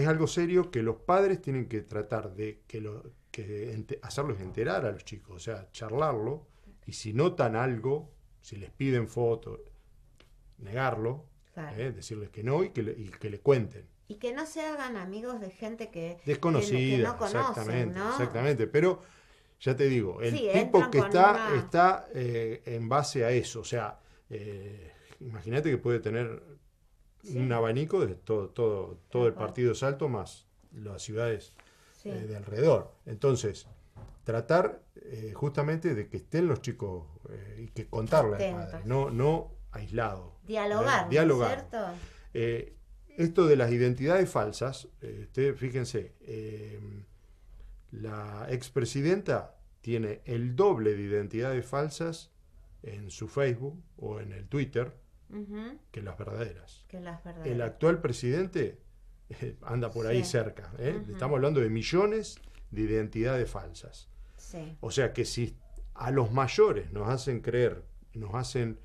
es algo serio que los padres tienen que tratar de que hacerlos enterar a los chicos, o sea, charlarlo, y si notan algo, si les piden fotos, negarlo, ¿eh? decirles que no y que, le, cuenten. Y que no se hagan amigos de gente que, Desconocida, exactamente, exactamente, pero ya te digo, el tipo que está, está eh, en base a eso, o sea, eh, imagínate que puede tener un abanico de todo, todo, todo el partido Salto más las ciudades eh, de alrededor. Entonces, tratar eh, justamente de que estén los chicos eh, y que contarle no, no aislado. Dialogar, dialogar. esto de las identidades falsas, fíjense, la expresidenta tiene el doble de identidades falsas en su Facebook o en el Twitter que las verdaderas. El actual presidente eh, anda por ahí cerca. ¿eh? Estamos hablando de millones de identidades falsas. O sea que si a los mayores nos hacen creer, nos hacen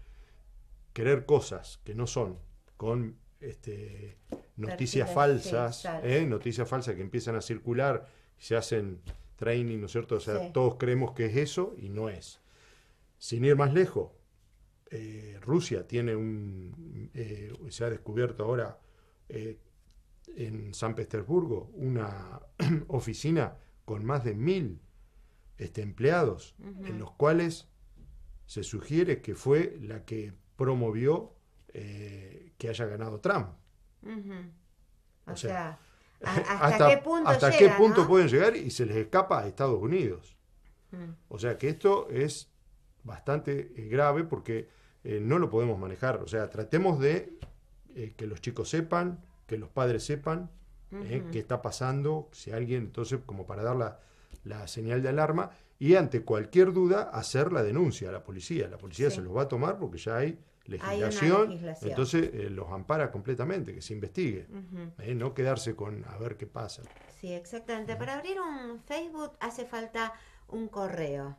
creer cosas que no son, con este, noticias falsas, ¿eh? noticias falsas que empiezan a circular, se hacen training, ¿no es cierto? O sea, todos creemos que es eso y no es. Sin ir más lejos, eh, Rusia tiene un, eh, se ha descubierto ahora eh, en San Petersburgo una oficina con más de mil este, empleados, en los cuales se sugiere que fue la que promovió que haya ganado Trump. O, sea, hasta, qué punto, pueden llegar y se les escapa a Estados Unidos. Mm. O sea que esto es bastante eh, grave porque eh, no lo podemos manejar. O sea, tratemos de eh, que los chicos sepan, que los padres sepan qué está pasando, si alguien, entonces, como para dar la, señal de alarma y ante cualquier duda hacer la denuncia a la policía. La policía se los va a tomar porque ya hay legislación, entonces los ampara completamente, que se investigue, no quedarse con a ver qué pasa. Sí, exactamente. Para abrir un Facebook hace falta un correo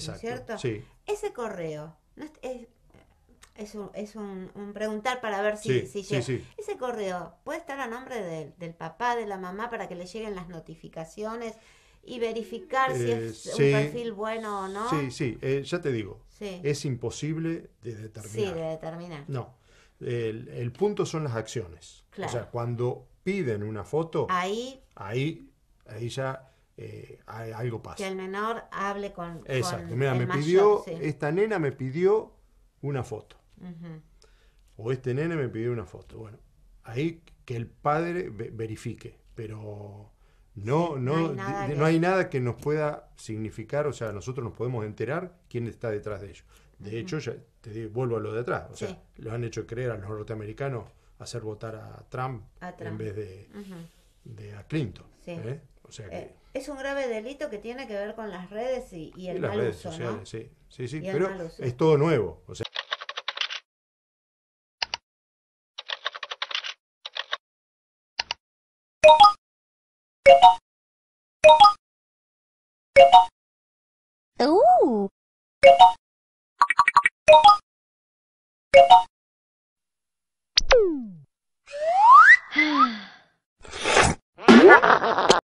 cierto? Sí. Ese correo, es, un, es un, preguntar para ver si, Ese correo puede estar a nombre del papá, de la mamá, para que le lleguen las notificaciones y verificar si eh, es un perfil bueno o no. Sí, sí, eh, ya te digo, es imposible de determinar. Sí, de determinar. No, el, punto son las acciones. O sea, cuando piden una foto, ahí, ahí, ahí ya eh, algo pasa. Que el menor hable con. Exacto. Mira, me pidió, esta nena me pidió una foto. O este nene me pidió una foto. Bueno, ahí que el padre verifique, pero no, no, no, hay nada que nos pueda significar, o sea, nosotros nos podemos enterar quién está detrás de ellos. De hecho, ya te digo, vuelvo a lo de atrás, o sea, lo han hecho creer a los norteamericanos hacer votar a Trump, en vez de, a Clinton. ¿eh? Eh, es un grave delito que tiene que ver con las redes y, y el mal uso, sociales, ¿no? sí, sí, sí, pero es todo nuevo. O sea... Uh.